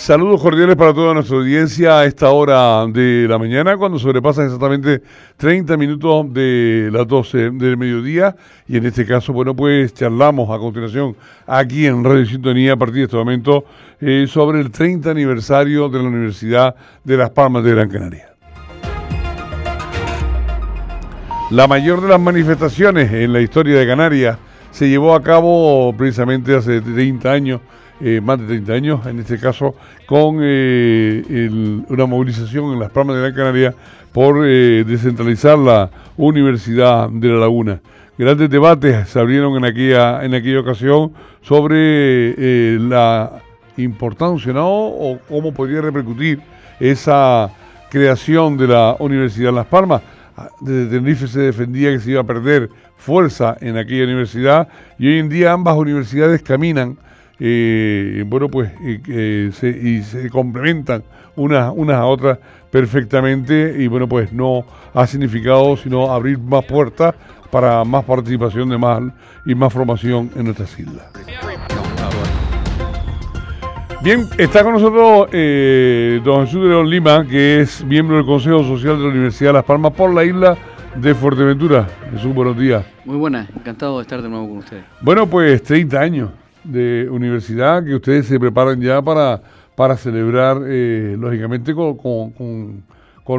Saludos cordiales para toda nuestra audiencia a esta hora de la mañana, cuando sobrepasan exactamente 30 minutos de las 12 del mediodía. Y en este caso, bueno, pues charlamos a continuación aquí en Radio Sintonía a partir de este momento eh, sobre el 30 aniversario de la Universidad de Las Palmas de Gran Canaria. La mayor de las manifestaciones en la historia de Canarias se llevó a cabo precisamente hace 30 años eh, más de 30 años, en este caso con eh, una movilización en las Palmas de Gran Canaria por eh, descentralizar la Universidad de La Laguna. Grandes debates se abrieron en aquella, en aquella ocasión sobre la importancia ¿no? o cómo podría repercutir esa creación de la Universidad de Las Palmas. Ah, desde Tenerife se defendía que se iba a perder fuerza en aquella universidad y hoy en día ambas universidades caminan eh, bueno, pues se, y se complementan unas, a otras perfectamente y bueno, pues no ha significado sino abrir más puertas para más participación de más y más formación en nuestras islas. Bien, está con nosotros eh, don Jesús de León Lima, que es miembro del Consejo Social de la Universidad de Las Palmas por la isla de Fuerteventura. Jesús, buenos días. Muy buenas, encantado de estar de nuevo con ustedes. Bueno, pues 30 años de universidad que ustedes se preparan ya para, para celebrar, eh, lógicamente, con,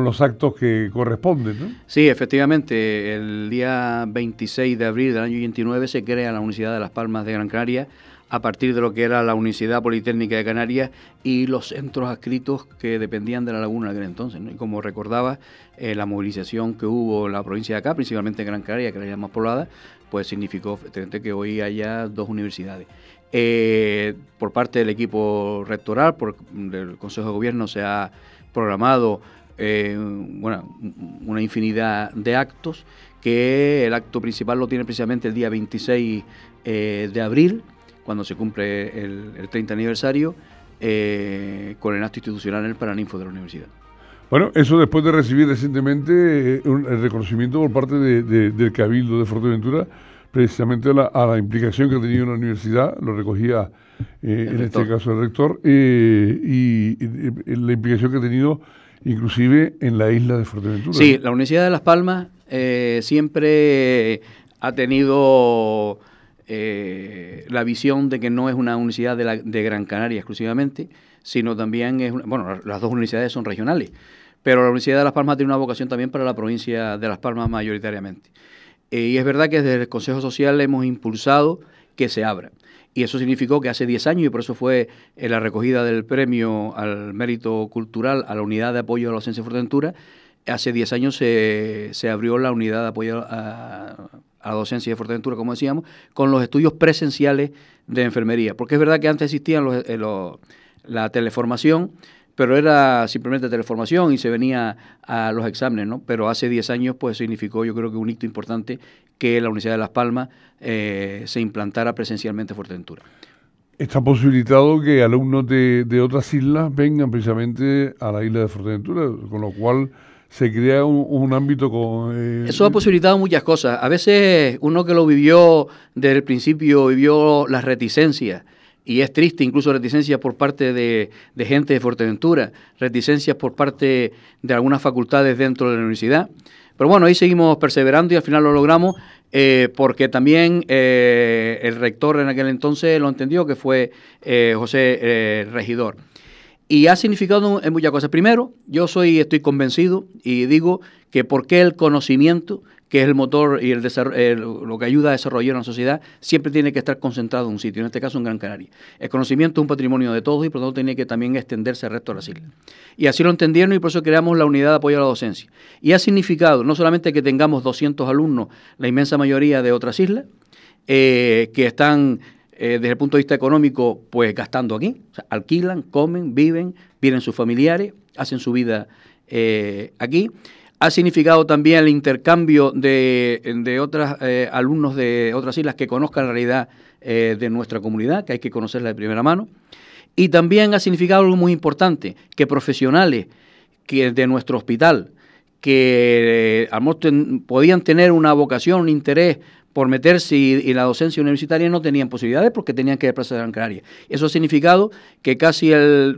los actos que corresponden. Sí, efectivamente, el día 26 de abril del año 29 se crea la Universidad de Las Palmas de Gran Canaria a partir de lo que era la Universidad Politécnica de Canarias y los centros adscritos que dependían de la laguna en aquel entonces. Y como recordaba, eh, la movilización que hubo en la provincia de acá, principalmente en Gran Canaria, que era la más poblada, pues significó que hoy haya dos universidades. Eh, por parte del equipo rectoral, por el Consejo de Gobierno se ha programado eh, una infinidad de actos, que el acto principal lo tiene precisamente el día 26 eh, de abril, cuando se cumple el, 30 aniversario, con el acto institucional en el Paraninfo de la Universidad. Bueno, eso después de recibir recientemente el reconocimiento por parte del Cabildo de Fuerteventura precisamente a la, implicación que tenía una universidad, lo recogía eh, en este caso el rector, eh, y, eh, la implicación que ha tenido inclusive en la isla de Fuerteventura. Sí, la Universidad de Las Palmas siempre ha tenido la visión de que no es una universidad de, de Gran Canaria exclusivamente, sino también es, bueno, las dos universidades son regionales, pero la Universidad de Las Palmas tiene una vocación también para la provincia de Las Palmas mayoritariamente. Eh, y es verdad que desde el Consejo Social hemos impulsado que se abra. Y eso significó que hace 10 años, y por eso fue eh, la recogida del premio al mérito cultural a la unidad de apoyo a la docencia de Fuerteventura, hace 10 años se, se, abrió la unidad de apoyo a, la docencia de Fuerteventura, como decíamos, con los estudios presenciales de enfermería. Porque es verdad que antes existían eh, la teleformación, pero era simplemente teleformación y se venía a los exámenes, ¿no? Pero hace 10 años, pues significó, yo creo que un hito importante que la Universidad de Las Palmas eh, se implantara presencialmente en Fuerteventura. Está posibilitado que alumnos de, otras islas vengan precisamente a la isla de Fuerteventura, con lo cual se crea un, ámbito con... Eh, Eso ha posibilitado muchas cosas. A veces uno que lo vivió desde el principio, vivió las reticencias, y es triste incluso reticencia por parte de, gente de Fuerteventura, reticencias por parte de algunas facultades dentro de la universidad. Pero bueno, ahí seguimos perseverando y al final lo logramos eh, porque también eh, el rector en aquel entonces lo entendió, que fue eh, José Regidor. Y ha significado muchas cosas. Primero, yo soy, estoy convencido y digo que porque el conocimiento que es el motor y el, lo que ayuda a desarrollar una sociedad, siempre tiene que estar concentrado en un sitio, en este caso en Gran Canaria. El conocimiento es un patrimonio de todos y por lo tanto tiene que también extenderse al resto de las islas. Y así lo entendieron y por eso creamos la unidad de apoyo a la docencia. Y ha significado no solamente que tengamos 200 alumnos, la inmensa mayoría de otras islas, eh, que están eh, desde el punto de vista económico, pues gastando aquí, alquilan, comen, viven, vienen sus familiares, hacen su vida eh, aquí ha significado también el intercambio de, de otros eh, alumnos de otras islas que conozcan la realidad eh, de nuestra comunidad, que hay que conocerla de primera mano. Y también ha significado algo muy importante, que profesionales que de nuestro hospital, que eh, podían tener una vocación, un interés por meterse y, la docencia universitaria no tenían posibilidades porque tenían que desplazarse a Gran Canaria. Eso ha significado que casi el,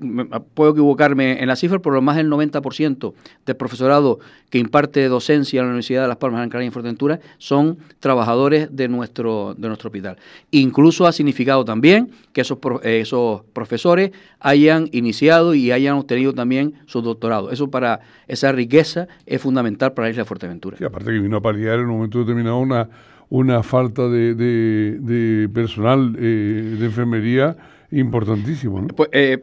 puedo equivocarme en la cifra, pero más del 90% del profesorado que imparte docencia en la Universidad de Las Palmas, Gran Canaria y Fuerteventura son trabajadores de nuestro, de nuestro hospital. Incluso ha significado también que esos, eh, esos profesores hayan iniciado y hayan obtenido también su doctorado. Eso para esa riqueza es fundamental para la isla de Fuerteventura. Y aparte que vino a paliar en un momento determinado una una falta de, personal eh, de enfermería importantísimo. Pues, eh,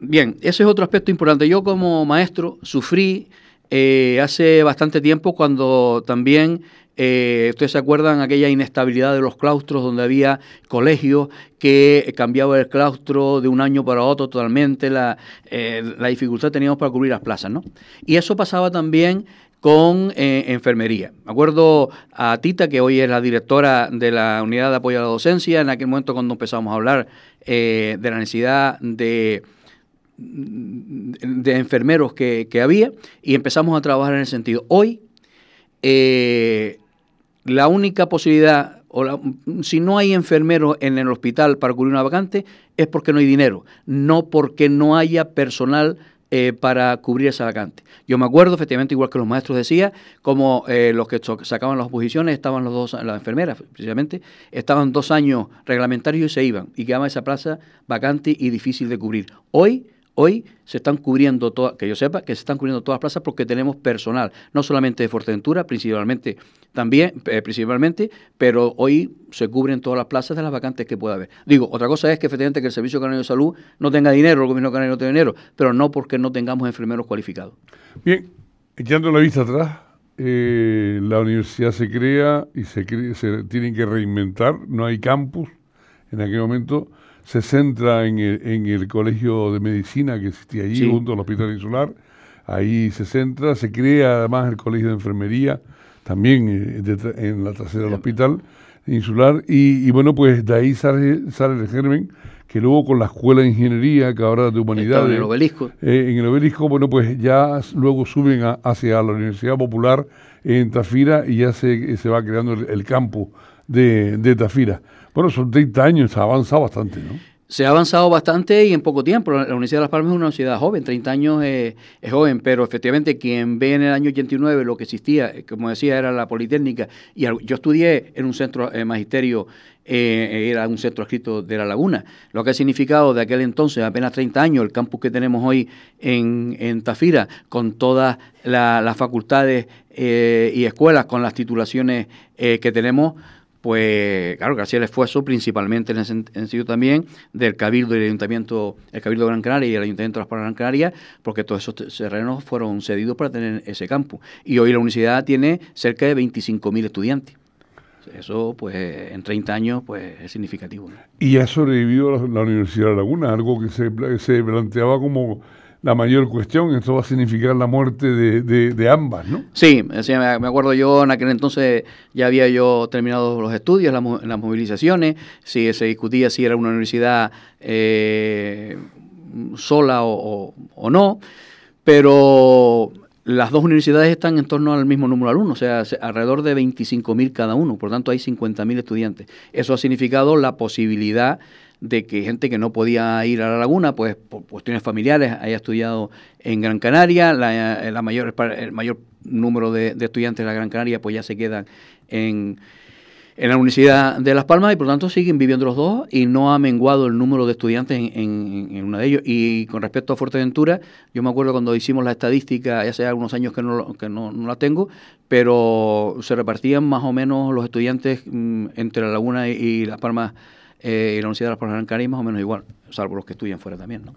bien, ese es otro aspecto importante. Yo como maestro sufrí eh, hace bastante tiempo cuando también Ustedes se acuerdan aquella inestabilidad de los claustros donde había colegios que cambiaba el claustro de un año para otro totalmente, la, la dificultad teníamos para cubrir las plazas, ¿no? Y eso pasaba también con eh, enfermería. Me acuerdo a Tita, que hoy es la directora de la unidad de apoyo a la docencia, en aquel momento cuando empezamos a hablar eh, de la necesidad de, enfermeros que, había, y empezamos a trabajar en ese sentido. Hoy, eh, la única posibilidad, o si no hay enfermeros en el hospital para cubrir una vacante, es porque no hay dinero, no porque no haya personal eh, para cubrir esa vacante. Yo me acuerdo, efectivamente, igual que los maestros decía, como eh, los que sacaban las oposiciones estaban los dos, las enfermeras precisamente, estaban dos años reglamentarios y se iban y quedaba esa plaza vacante y difícil de cubrir. Hoy Hoy se están cubriendo todas, que yo sepa, que se están cubriendo todas las plazas porque tenemos personal, no solamente de Fuerteventura, principalmente, también, eh, principalmente, pero hoy se cubren todas las plazas de las vacantes que pueda haber. Digo, otra cosa es que efectivamente que el Servicio Canario de Salud no tenga dinero, el gobierno canario no tenga dinero, pero no porque no tengamos enfermeros cualificados. Bien, echando la vista atrás, eh, la universidad se crea y se, se tienen que reinventar, no hay campus en aquel momento se centra en el, colegio de medicina que existía allí, junto al hospital insular. Ahí se centra, se crea además el colegio de enfermería, también eh, en la trasera del eh, hospital insular. Y, bueno, pues de ahí sale, sale el germen que luego con la Escuela de Ingeniería, que ahora de Humanidades. En el obelisco. Eh, en el obelisco, bueno, pues ya luego suben hacia la Universidad Popular en Tafira y ya se, se va creando el, campo de, de Tafira. Bueno, son 30 años, se ha avanzado bastante, ¿no? Se ha avanzado bastante y en poco tiempo. La Universidad de Las Palmas es una universidad joven, 30 años eh, es joven, pero efectivamente quien ve en el año 89 lo que existía, eh, como decía, era la Politécnica. Y yo estudié en un centro eh, magisterio, era un centro escrito de La Laguna, lo que ha significado de aquel entonces, apenas 30 años, el campus que tenemos hoy en, Tafira, con todas las facultades y escuelas, con las titulaciones que tenemos pues claro, que hacía el esfuerzo principalmente en el sentido también del Cabildo y el Ayuntamiento, el Cabildo de Gran Canaria y el Ayuntamiento de las Palmas Gran Canaria, porque todos esos terrenos fueron cedidos para tener ese campo. Y hoy la universidad tiene cerca de 25.000 estudiantes. Eso, pues, en 30 años, pues, es significativo. Y ha sobrevivido la, Universidad de Laguna, algo que se, se planteaba como la mayor cuestión, eso va a significar la muerte de, de, ambas, ¿no? Sí, me acuerdo yo, en aquel entonces ya había yo terminado los estudios, las, movilizaciones, si se discutía si era una universidad eh, sola o, no, pero las dos universidades están en torno al mismo número de o sea, alrededor de 25.000 cada uno, por tanto hay 50.000 estudiantes. Eso ha significado la posibilidad de que gente que no podía ir a la laguna, pues por cuestiones familiares, haya estudiado en Gran Canaria, la, eh, mayor, el mayor número de, estudiantes de la Gran Canaria pues ya se quedan en, en, la Universidad de Las Palmas y por lo tanto siguen viviendo los dos y no ha menguado el número de estudiantes en, una de ellos. Y con respecto a Fuerteventura, yo me acuerdo cuando hicimos la estadística, ya hace algunos años que no, que no, la tengo, pero se repartían más o menos los estudiantes mm, entre la Laguna y Las Palmas eh, y la Universidad de las Palmas de más o menos igual, salvo los que estudian fuera también. ¿no?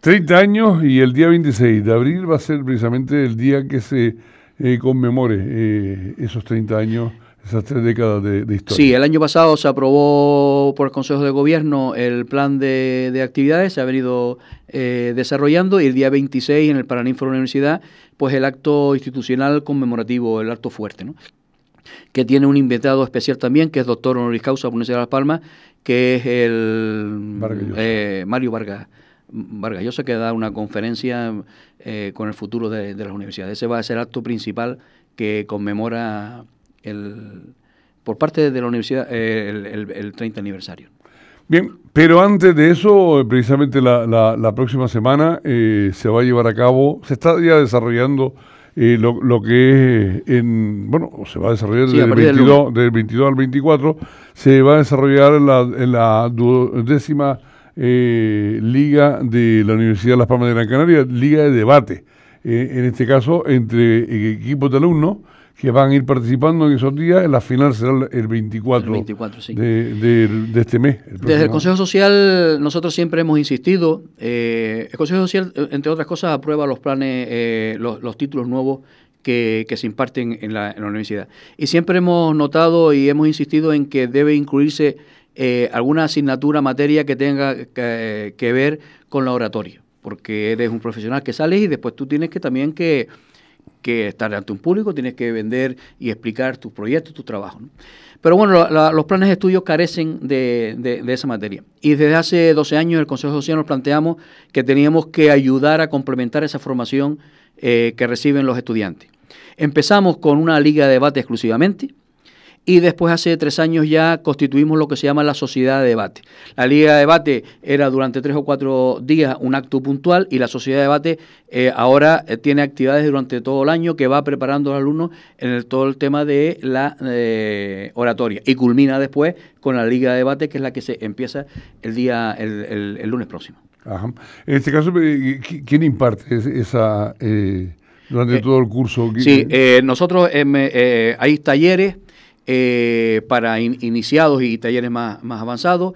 30 años y el día 26 de abril va a ser precisamente el día que se eh, conmemore eh, esos 30 años. Esas tres décadas de, historia. Sí, el año pasado se aprobó por el Consejo de Gobierno el plan de, actividades, se ha venido desarrollando y el día 26 en el Paraninfo de la Universidad, pues el acto institucional conmemorativo, el acto fuerte. ¿no? que tiene un invitado especial también, que es doctor honoris causa de Universidad de Las Palmas, que es el eh, Mario Vargas. Vargas Llosa que da una conferencia eh, con el futuro de, las universidades. Ese va a ser el acto principal que conmemora el, por parte de la universidad eh, el, el, 30 aniversario. Bien, pero antes de eso, precisamente la, la, la próxima semana se va a llevar a cabo, se está ya desarrollando lo, que es bueno, se va a desarrollar del, 22, al 24, se va a desarrollar en la, décima eh, liga de la Universidad de Las Palmas de Gran Canaria, liga de debate, eh, en este caso entre eh, equipos de alumnos que van a ir participando en esos días. La final será el 24, de, este mes. Desde el Consejo Social nosotros siempre hemos insistido. Eh, el Consejo Social, eh, entre otras cosas, aprueba los planes, eh, los, títulos nuevos que, se imparten en la, universidad. Y siempre hemos notado y hemos insistido en que debe incluirse alguna asignatura, materia que tenga que, ver con la oratoria. Porque eres un profesional que sales y después tú tienes que también que que estar ante un público, tienes que vender y explicar tus proyectos, tus trabajos. Pero bueno, los planes de estudio carecen de, esa materia. Y desde hace 12 años el Consejo Social nos planteamos que teníamos que ayudar a complementar esa formación eh, que reciben los estudiantes. Empezamos con una liga de debate exclusivamente, y después hace tres años ya constituimos lo que se llama la sociedad de debate. La liga de debate era durante tres o cuatro días un acto puntual y la sociedad de debate eh, ahora eh, tiene actividades durante todo el año que va preparando al alumno en el, todo el tema de la eh, oratoria y culmina después con la liga de debate que es la que se empieza el día el, lunes próximo. En este caso, ¿quién imparte esa... Eh, durante todo el curso. Sí, nosotros em, hay talleres, eh, para iniciados y talleres más, más avanzados.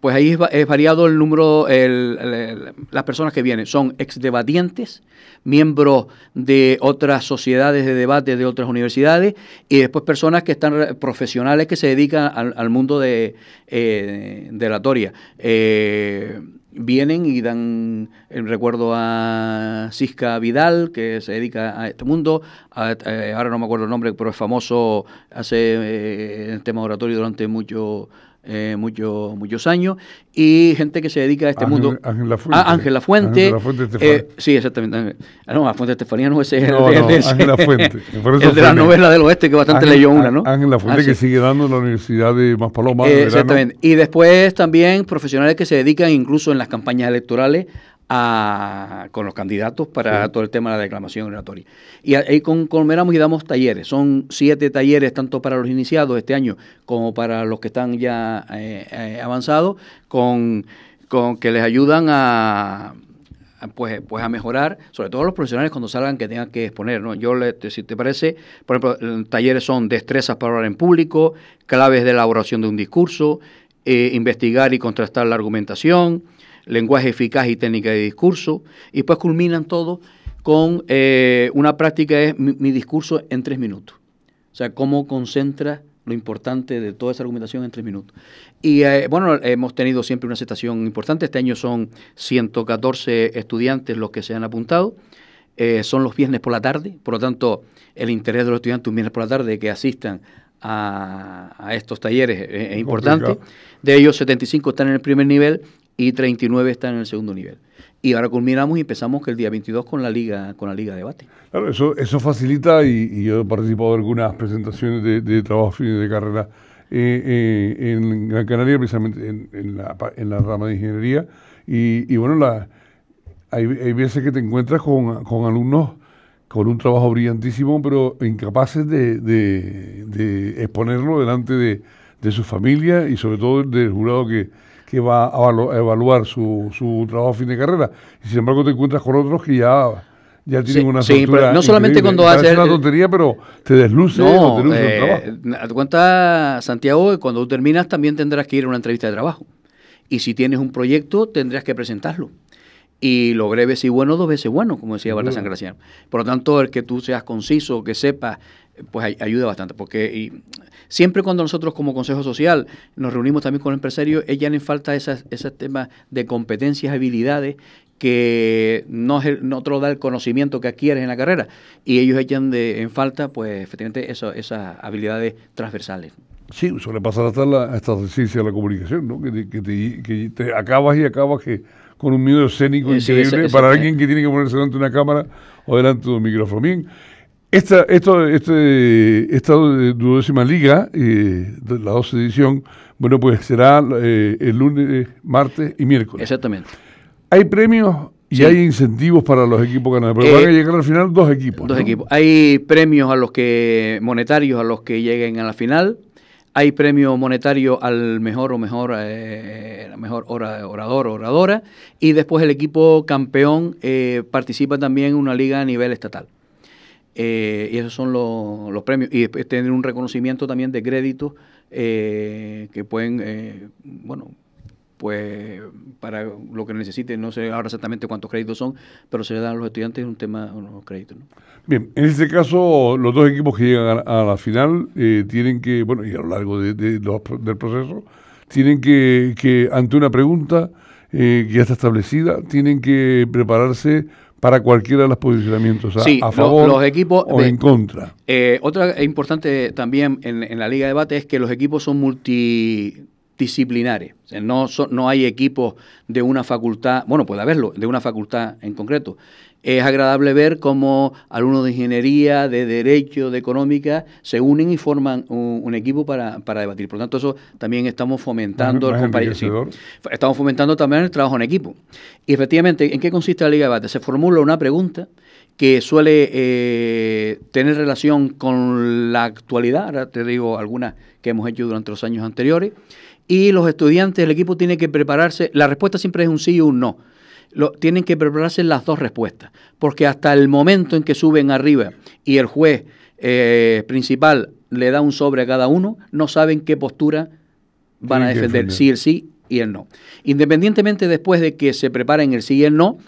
Pues ahí es, variado el número, las personas que vienen. Son exdebatientes, miembros de otras sociedades de debate de otras universidades y después personas que están profesionales que se dedican al, mundo de, eh, de oratoria. Eh, vienen y dan el recuerdo a Cisca Vidal, que se dedica a este mundo. Eh, ahora no me acuerdo el nombre, pero es famoso, hace eh, el tema oratorio durante mucho eh, muchos años, y gente que se dedica a este mundo. Ángela ah, Fuente. Fuente. Eh, sí, exactamente. Ah, no, a Fuente Estefanía no, ese es no, ese, Fuente. el de la novela del oeste que bastante leyó una, ¿no? Ángel Fuente ah, que sigue dando en la Universidad de Más Paloma eh, exactamente. Y después también profesionales que se dedican incluso en las campañas electorales con los candidatos para todo el tema de la declamación oratoria. Y ahí conmemoramos y damos talleres. Son siete talleres, tanto para los iniciados este año como para los que están ya eh, eh, avanzados, con, con, que les ayudan a, Pues, pues a mejorar, sobre todo los profesionales cuando salgan que tengan que exponer. ¿no? Yo, le, si te parece, por ejemplo, talleres son destrezas para hablar en público, claves de elaboración de un discurso, eh, investigar y contrastar la argumentación, lenguaje eficaz y técnica de discurso, y pues culminan todo con eh, una práctica es mi, discurso en tres minutos. O sea, cómo concentra lo importante de toda esa argumentación en tres minutos. Y eh, bueno, hemos tenido siempre una aceptación importante. Este año son 114 estudiantes los que se han apuntado. Eh, son los viernes por la tarde, por lo tanto, el interés de los estudiantes un viernes por la tarde que asistan a, estos talleres es importante. De ellos, 75 están en el primer nivel y 39 están en el segundo nivel. Y ahora culminamos y empezamos que el día 22 con la liga con la liga de debate. Claro, eso, eso facilita y, yo he participado de algunas presentaciones de, trabajo fin de carrera eh, eh, en Gran Canaria, precisamente en, la, en la rama de ingeniería. Y, bueno, la, hay, veces que te encuentras con, con, alumnos con un trabajo brillantísimo, pero incapaces de, exponerlo delante de, de su familia y sobre todo del jurado que, que va a evaluar su, trabajo a fin de carrera. Y sin embargo te encuentras con otros que ya tienen una sí, pero no solamente cuando haces es una tontería pero te desluce no, te el trabajo. Eh, cuenta Santiago cuando cuando terminas también tendrás que ir a una entrevista de trabajo y si tienes un proyecto tendrás que presentarlo y lo breve y bueno, dos veces bueno, como decía Barta San Graciano. Por lo tanto, el que tú seas conciso, que sepas, pues ayuda bastante, porque y siempre cuando nosotros como Consejo Social nos reunimos también con empresarios, echan en falta esas, esos temas de competencias, habilidades que no, no te lo da el conocimiento que adquieres en la carrera, y ellos echan de, en falta, pues efectivamente, eso, esas habilidades transversales. Sí, suele pasar hasta la, hasta ciencia de la comunicación, ¿no? que te, que te acabas y acabas que con un miedo escénico eh, increíble para alguien que tiene que ponerse delante de una cámara o delante de un micrófono. Bien, esta, esto, este, esta duodécima liga, eh, la 12 edición, bueno, pues será eh, el lunes, martes y miércoles. Exactamente. Hay premios y hay incentivos para los equipos ganadores. Pero van a llegar al final dos equipos. Dos equipos. Hay premios a los que monetarios a los que lleguen a la final. Hay premio monetario al mejor o mejor, eh, eh mejor orador o oradora. Y después el equipo campeón eh, participa también en una liga a nivel estatal. Eh, y esos son los, los premios. Y tener un reconocimiento también de créditos que pueden, bueno, pues para lo que necesiten, no sé ahora exactamente cuántos créditos son, pero se le dan a los estudiantes un tema, unos créditos. Bien, en este caso, los dos equipos que llegan a, la final eh, tienen que, bueno, y a lo largo de, del proceso, tienen que, que ante una pregunta eh, que ya está establecida, tienen que prepararse para cualquiera de los posicionamientos, a, a favor o en contra. Eh, otra importante también en, en la Liga de Debate es que los equipos son multi disciplinares. no, no hay equipos de una facultad, bueno, puede haberlo, de una facultad en concreto. Es agradable ver cómo alumnos de ingeniería, de derecho, de económica, se unen y forman un, equipo para, debatir. Por lo tanto, eso también estamos fomentando el Estamos fomentando también el trabajo en equipo. Y efectivamente, ¿en qué consiste la Liga de Debate? Se formula una pregunta que suele eh, tener relación con la actualidad, ahora te digo algunas que hemos hecho durante los años anteriores y los estudiantes, el equipo tiene que prepararse, la respuesta siempre es un sí y un no. tienen que prepararse las dos respuestas, porque hasta el momento en que suben arriba y el juez eh, principal le da un sobre a cada uno, no saben qué postura van a defender, defender, sí el sí y el no. Independientemente después de que se preparen el sí y el no,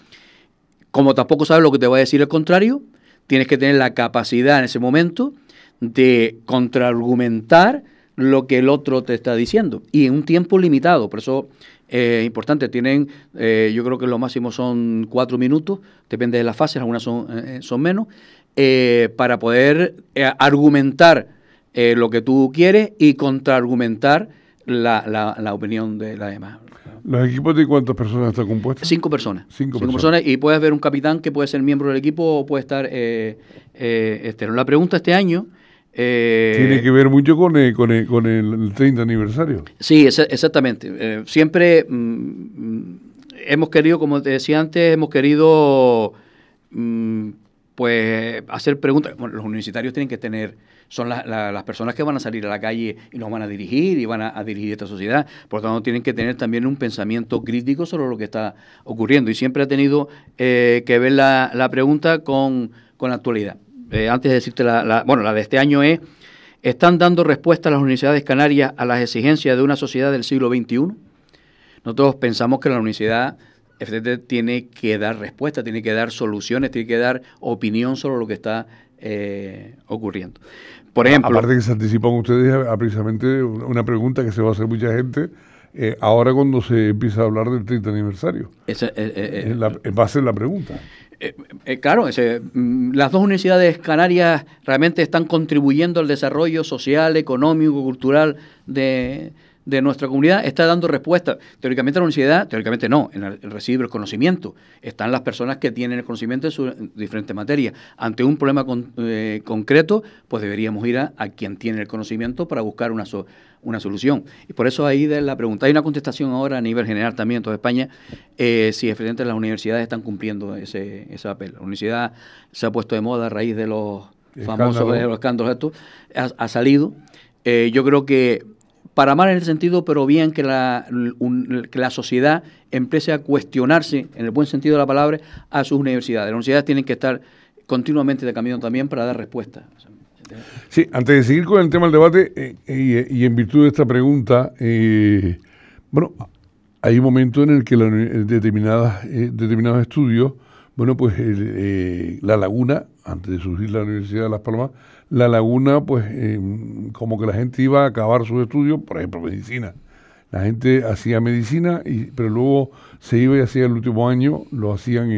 como tampoco sabes lo que te va a decir el contrario, tienes que tener la capacidad en ese momento de contraargumentar lo que el otro te está diciendo. Y en un tiempo limitado, por eso eh, es importante, tienen, eh, yo creo que lo máximo son cuatro minutos, depende de las fases, algunas son, eh, son menos, para poder argumentar lo que tú quieres y contraargumentar la, la, opinión de la demás. ¿Los equipos de cuántas personas están compuestos? Cinco personas. Cinco, personas. Y puedes ver un capitán que puede ser miembro del equipo o puede estar eh, este, La pregunta este año eh, Tiene que ver mucho con el, con el, con el 30 aniversario. Sí, exactamente. Eh, siempre mm, mm, hemos querido, como te decía antes, hemos querido mm, pues hacer preguntas. los universitarios tienen que tener, son las personas que van a salir a la calle y nos van a dirigir y van a, dirigir esta sociedad. Por lo tanto, tienen que tener también un pensamiento crítico sobre lo que está ocurriendo. Y siempre ha tenido eh, que ver la, la pregunta con la actualidad. Eh, antes de decirte la, bueno, la de este año es, ¿están dando respuesta a las universidades canarias a las exigencias de una sociedad del siglo XXI? Nosotros pensamos que la universidad FTT tiene que dar respuesta, tiene que dar soluciones, tiene que dar opinión sobre lo que está eh, ocurriendo. Por ejemplo. Aparte que se anticipan ustedes a, precisamente una pregunta que se va a hacer mucha gente. Eh, ahora cuando se empieza a hablar del 30 aniversario. Esa, va a ser la pregunta. Eh, eh, claro, mm, las dos universidades canarias realmente están contribuyendo al desarrollo social, económico, cultural de, nuestra comunidad, está dando respuesta. Teóricamente la universidad, teóricamente no, en el, recibe el conocimiento. Están las personas que tienen el conocimiento en sus diferentes materias. Ante un problema eh, concreto, pues deberíamos ir a, quien tiene el conocimiento para buscar una, solución una solución. Y por eso ahí de la pregunta, hay una contestación ahora a nivel general también en toda España, eh, si efectivamente las universidades están cumpliendo ese, ese papel. La universidad se ha puesto de moda a raíz de los famosos escándalos ha, salido. Eh, yo creo que para mal en el sentido, pero bien que la, que la sociedad empiece a cuestionarse, en el buen sentido de la palabra, a sus universidades. Las universidades tienen que estar continuamente de camino también para dar respuesta. Sí, antes de seguir con el tema del debate eh, eh, y, en virtud de esta pregunta, eh, bueno, hay un momento en el que determinadas, determinados estudios, bueno, pues la laguna, antes de surgir la Universidad de Las Palmas, la laguna, pues em, como que la gente iba a acabar sus estudios, por ejemplo, medicina. La gente hacía medicina, pero luego se iba y hacía el último año, lo hacían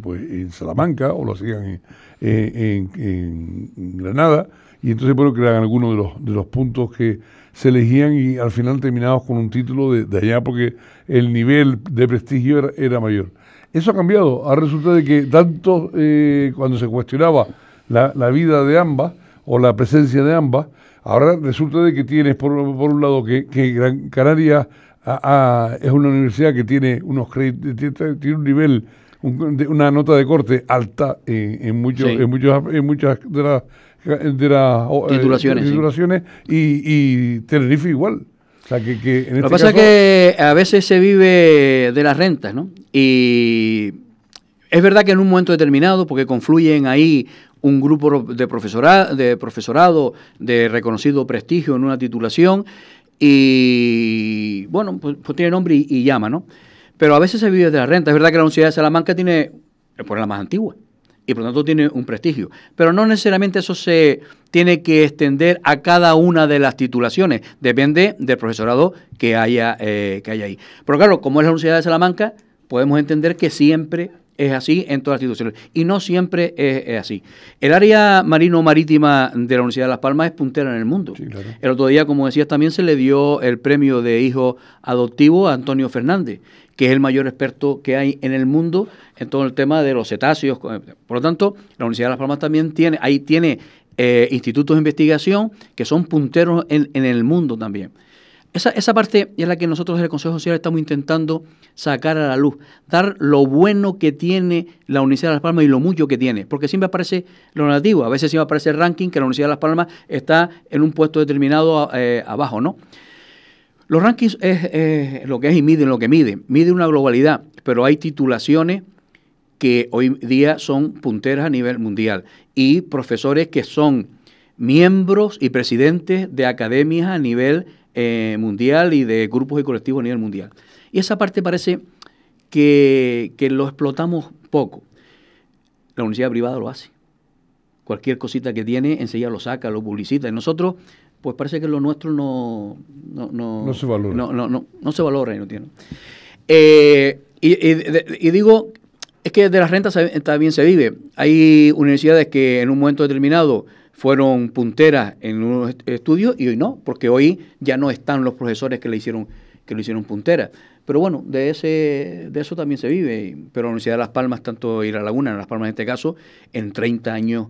pues, en Salamanca o lo hacían en, eh, en, Granada, y entonces, bueno, que eran algunos de los, de los puntos que se elegían y al final terminados con un título de, allá porque el nivel de prestigio era, mayor. Eso ha cambiado, ahora resulta de que tanto eh, cuando se cuestionaba la, vida de ambas o la presencia de ambas, ahora resulta de que tienes por, un lado que, Gran Canaria es una universidad que tiene, unos tiene un nivel una nota de corte alta en, eh, en muchos, en, muchos, en muchas de las las oh, eh, titulaciones, y, y Tenerife igual. Lo que este pasa es que a veces se vive de las rentas, ¿no? Y es verdad que en un momento determinado, porque confluyen ahí un grupo de, de profesorado de reconocido prestigio en una titulación, y bueno, pues, pues tiene nombre y, y llama, ¿no? Pero a veces se vive de la renta. Es verdad que la Universidad de Salamanca tiene, por la más antigua, y por lo tanto tiene un prestigio. Pero no necesariamente eso se tiene que extender a cada una de las titulaciones, depende del profesorado que haya, eh, que haya ahí. Pero claro, como es la Universidad de Salamanca, podemos entender que siempre es así en todas las instituciones y no siempre es, así. El área marino-marítima de la Universidad de Las Palmas es puntera en el mundo. El otro día, como decías, también se le dio el premio de hijo adoptivo a Antonio Fernández que es el mayor experto que hay en el mundo en todo el tema de los cetáceos. Por lo tanto, la Universidad de Las Palmas también tiene, ahí tiene eh, institutos de investigación que son punteros en, el mundo también. Esa, parte es la que nosotros desde el Consejo Social estamos intentando sacar a la luz, dar lo bueno que tiene la Universidad de Las Palmas y lo mucho que tiene, porque siempre aparece lo negativo, a veces siempre aparece el ranking que la Universidad de Las Palmas está en un puesto determinado eh, abajo, ¿no? Los rankings es, lo que es y miden lo que miden, Mide una globalidad, pero hay titulaciones que hoy día son punteras a nivel mundial y profesores que son miembros y presidentes de academias a nivel eh, mundial y de grupos y colectivos a nivel mundial. Y esa parte parece que, que, lo explotamos poco. La universidad privada lo hace. Cualquier cosita que tiene, enseguida lo saca, lo publicita. Y nosotros pues parece que lo nuestro no, no, se valora. No, no, se valora, no tiene. Eh, y, digo, es que de las rentas también se vive. Hay universidades que en un momento determinado fueron punteras en un estudio y hoy no, porque hoy ya no están los profesores que le hicieron que lo hicieron puntera. Pero bueno, de ese de eso también se vive, pero la Universidad de Las Palmas, tanto ir la Laguna, en Las Palmas en este caso, en 30 años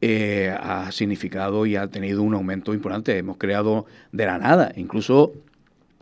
eh, ha significado y ha tenido un aumento importante. Hemos creado de la nada, incluso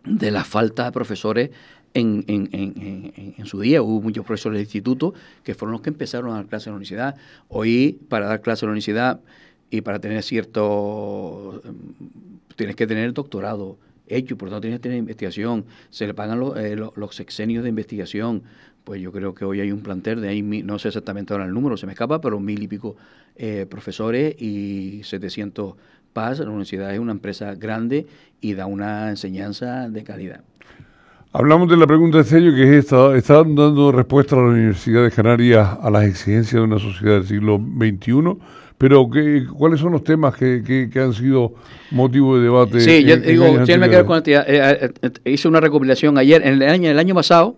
de la falta de profesores en, en, en, en, su día. Hubo muchos profesores de instituto que fueron los que empezaron a dar clases en la universidad. Hoy, para dar clases en la universidad y para tener cierto. Mm, tienes que tener el doctorado hecho por lo tanto tienes que tener investigación. Se le pagan los, eh, los sexenios de investigación pues yo creo que hoy hay un plantel de ahí, no sé exactamente ahora el número, se me escapa, pero mil y pico eh, profesores y 700 PAS. La universidad es una empresa grande y da una enseñanza de calidad. Hablamos de la pregunta de sello que es ¿están dando respuesta a la Universidad de Canarias a las exigencias de una sociedad del siglo XXI? Pero, ¿cuáles son los temas que, han sido motivo de debate? Sí, yo digo, con... Eh, eh, hice una recopilación ayer, en el año pasado,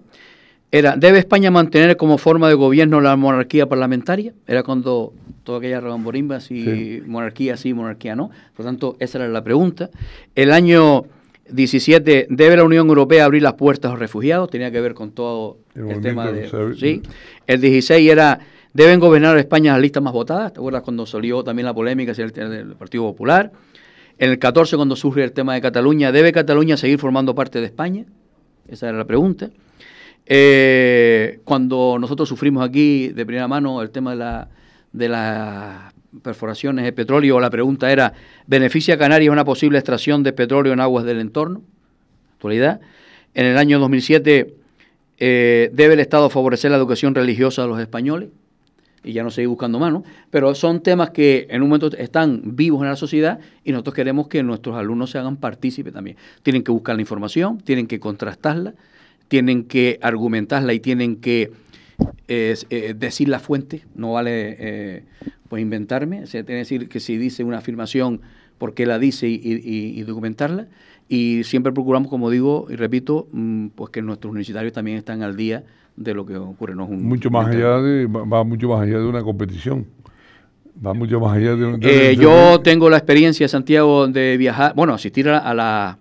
era, ¿debe España mantener como forma de gobierno la monarquía parlamentaria? Era cuando toda aquella rebamborimba, si monarquía sí, monarquía no. Por lo tanto, esa era la pregunta. El año 17, ¿debe la Unión Europea abrir las puertas a los refugiados? Tenía que ver con todo el, tema de... ¿sí? El 16 era, ¿deben gobernar España las listas más votadas? ¿Te acuerdas cuando salió también la polémica hacia el Partido Popular? En el 14, cuando surge el tema de Cataluña, ¿debe Cataluña seguir formando parte de España? Esa era la pregunta. Eh, cuando nosotros sufrimos aquí de primera mano el tema de, las perforaciones de petróleo, la pregunta era, ¿beneficia a Canarias una posible extracción de petróleo en aguas del entorno? Actualidad. En el año 2007, eh, ¿debe el Estado favorecer la educación religiosa de los españoles? Y ya no seguir buscando mano. Pero son temas que en un momento están vivos en la sociedad y nosotros queremos que nuestros alumnos se hagan partícipes también. Tienen que buscar la información, tienen que contrastarla tienen que argumentarla y tienen que eh, decir la fuente, no vale eh, pues inventarme, se tiene que decir que si dice una afirmación, por qué la dice y, documentarla. Y siempre procuramos, como digo y repito, mm, pues que nuestros universitarios también están al día de lo que ocurre. No mucho más allá de, va mucho más allá de una competición. Va mucho más allá de, eh, Yo tengo la experiencia, Santiago, de viajar, bueno, asistir a, la,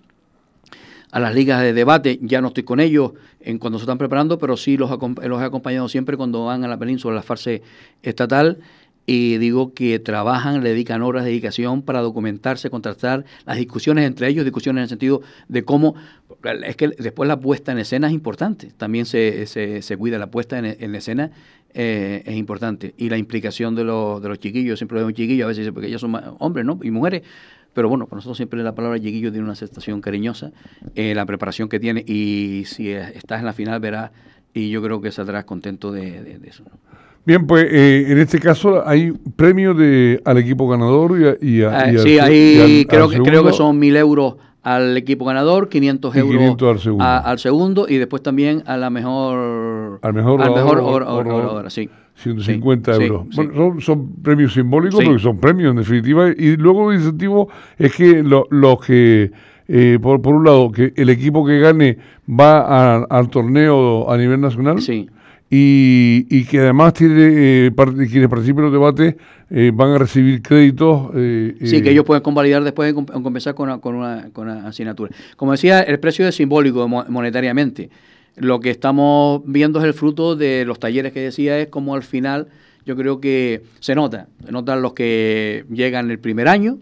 a las ligas de debate. Ya no estoy con ellos en cuando se están preparando, pero sí los, los he acompañado siempre cuando van a la península, a la fase estatal. Y digo que trabajan, le dedican horas de dedicación para documentarse, contrastar las discusiones entre ellos, discusiones en el sentido de cómo. Es que después la puesta en escena es importante, también se, se, cuida la puesta en, escena eh, es importante. Y la implicación de, los, de los chiquillos, siempre lo veo un chiquillo, a veces porque ellos son hombres ¿no? y mujeres, pero bueno, para nosotros siempre la palabra Lleguillo tiene una aceptación cariñosa, eh, la preparación que tiene y si eh, estás en la final verás y yo creo que saldrás contento de, eso. Bien, pues eh, en este caso hay premios de, al equipo ganador y ah, al y sí, creo, que, creo que son mil euros al equipo ganador, 500 euros al, segundo. y después también a la mejor al mejor, al mejor sí. 150 euros. Son, premios simbólicos porque son premios en definitiva. Y luego el incentivo es que los que, eh, por, por, un lado, que el equipo que gane va al torneo a nivel nacional. Y, y, que además tiene, eh, quienes participen en los debates eh, van a recibir créditos. Eh, sí, que ellos pueden convalidar después de compensar con, una, con, una, con una asignatura. Como decía, el precio es simbólico monetariamente. Lo que estamos viendo es el fruto de los talleres que decía, es como al final yo creo que se nota, se notan los que llegan el primer año,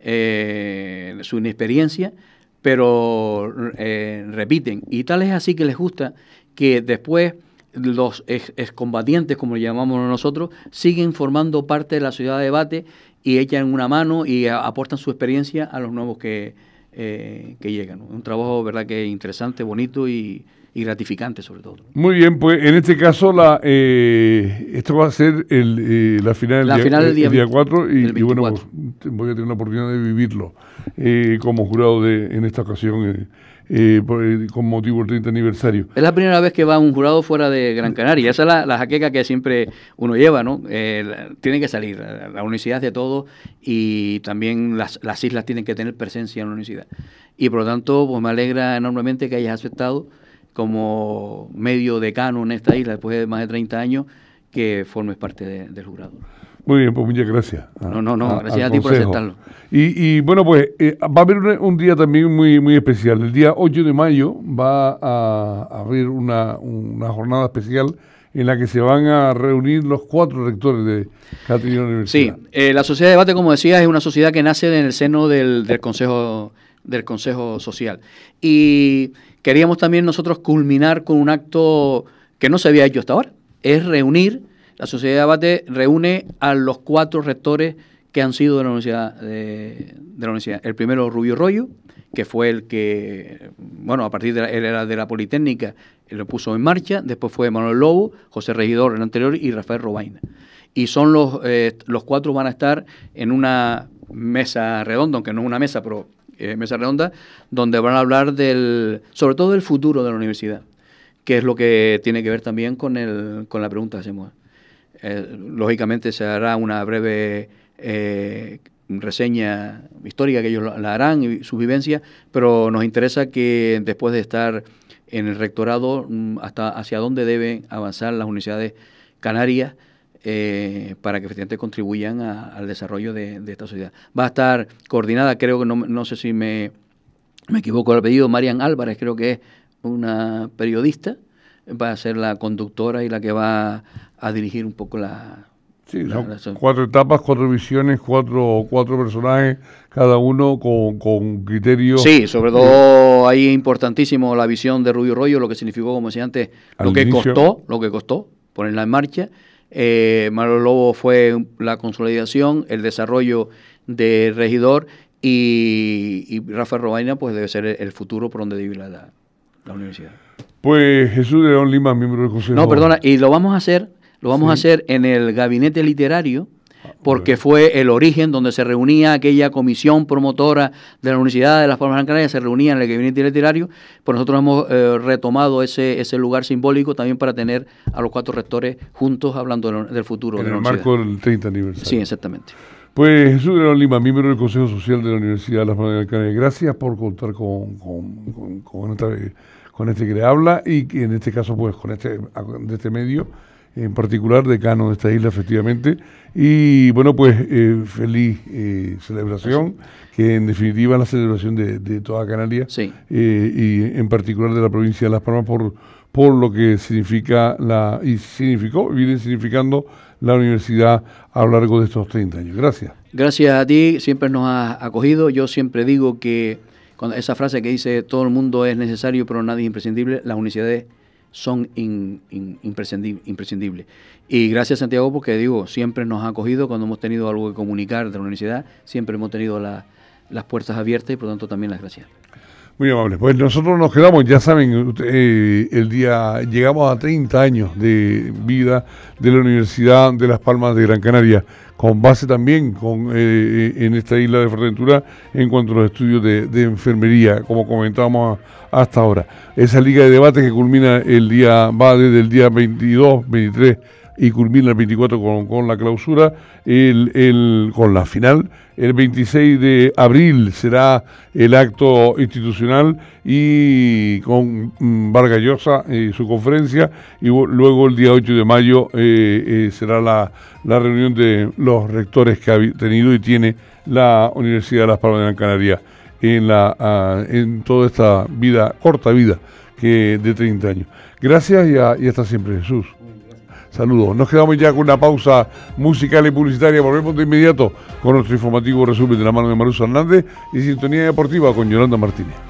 eh, su inexperiencia, pero eh, repiten. Y tal es así que les gusta que después los excombatientes, como le llamamos nosotros, siguen formando parte de la ciudad de debate y echan una mano y aportan su experiencia a los nuevos que, eh, que llegan. Un trabajo, verdad, que interesante, bonito y, y gratificante sobre todo. Muy bien, pues en este caso la eh, esto va a ser el, eh, la final del la día, final del eh, día, 4 y, bueno, voy a tener la oportunidad de vivirlo como jurado de, en esta ocasión. con motivo del 30 aniversario. Es la primera vez que va un jurado fuera de Gran Canaria. Esa es la, jaqueca que siempre uno lleva, ¿no? Eh, que salir, la, unicidad universidad de todo y también las, las islas tienen que tener presencia en la unicidad Y por lo tanto, pues me alegra enormemente que hayas aceptado como medio decano en esta isla después de más de 30 años que formes parte del jurado. Muy bien, pues muchas gracias. no, no, no, gracias a ti por aceptarlo. Y, bueno, pues eh, va a haber un, día también muy, muy especial. El día 8 de mayo va a, abrir una, jornada especial en la que se van a reunir los cuatro rectores de Catrina Universidad. Sí, eh, la Sociedad de Debate, como decía, es una sociedad que nace en el seno del, del Consejo del Consejo Social. Y queríamos también nosotros culminar con un acto que no se había hecho hasta ahora, es reunir, la Sociedad de Abate reúne a los cuatro rectores que han sido de la Universidad. De, la universidad. El primero, Rubio Royo, que fue el que, bueno, a partir de la, él era de la Politécnica, lo puso en marcha, después fue Manuel Lobo, José Regidor el anterior y Rafael Robaina. Y son los, eh, los cuatro van a estar en una mesa redonda, aunque no es una mesa, pero eh, mesa redonda, donde van a hablar del, sobre todo del futuro de la universidad, que es lo que tiene que ver también con, la pregunta que hacemos. Eh, lógicamente se hará una breve eh, reseña histórica que ellos la harán y sus vivencias, pero nos interesa que después de estar en el rectorado, mm, hasta hacia dónde deben avanzar las universidades canarias eh, para que efectivamente contribuyan al desarrollo de, esta sociedad. Va a estar coordinada, creo que no, no sé si me, equivoco el apellido, Marian Álvarez, creo que es una periodista, va a ser la conductora y la que va a dirigir un poco la, Sí, cuatro etapas, cuatro visiones, cuatro, cuatro personajes, cada uno con, con criterio. Sí, sobre todo eh, ahí importantísimo la visión de Rubio Rollo, lo que significó, como decía antes, lo que costó, lo que costó ponerla en marcha eh, Lobo fue la consolidación, el desarrollo de regidor y, y Rafael Robaina pues debe ser el, futuro por donde vive la, universidad. Pues Jesús de León Lima, miembro del Consejo. No, perdona, y lo vamos a hacer, lo vamos a hacer en el gabinete literario porque fue el origen donde se reunía aquella comisión promotora de la Universidad de las Palmas de Canarias, se reunía en el gabinete literario, pues nosotros hemos eh, retomado ese, ese lugar simbólico también para tener a los cuatro rectores juntos hablando del futuro. En el marco del 30 aniversario. Sí, exactamente. Pues Jesús de Lima, miembro del Consejo Social de la Universidad de las Palmas Canarias, gracias por contar con, con este que le habla y en este caso pues con este, de este medio en particular, decano de esta isla, efectivamente. Y bueno, pues eh, feliz eh, celebración, que en definitiva es la celebración de, toda Canarias eh, y en particular de la provincia de Las Palmas por, por lo que significa la, y significó, viene significando la universidad a lo largo de estos 30 años. Gracias. Gracias a ti, siempre nos has acogido. Yo siempre digo que esa frase que dice todo el mundo es necesario pero nadie es imprescindible, las universidades son imprescindibles. Y gracias Santiago porque digo, siempre nos ha acogido cuando hemos tenido algo que comunicar de la universidad, siempre hemos tenido las puertas abiertas y por lo tanto también las gracias. Muy amables, Pues nosotros nos quedamos, ya saben, eh, el día, llegamos a 30 años de vida de la Universidad de Las Palmas de Gran Canaria, con base también con, eh, eh, en esta isla de Fuerteventura en cuanto a los estudios de, de enfermería, como comentábamos hasta ahora. Esa liga de debate que culmina el día, va desde el día 22, 23 y culmina el 24 con, la clausura, el, con la final. El 26 de abril será el acto institucional y con mm, Vargas Llosa eh, su conferencia y luego el día 8 de mayo eh, eh, será la, la, reunión de los rectores que ha tenido y tiene la Universidad de Las Palmas de Gran Canaria en, la, ah, en toda esta vida, corta vida que de 30 años. Gracias y, hasta siempre, Jesús. Saludos. Nos quedamos ya con una pausa musical y publicitaria. Volvemos de inmediato con nuestro informativo resumen de la mano de Maruso Hernández y Sintonía Deportiva con Yolanda Martínez.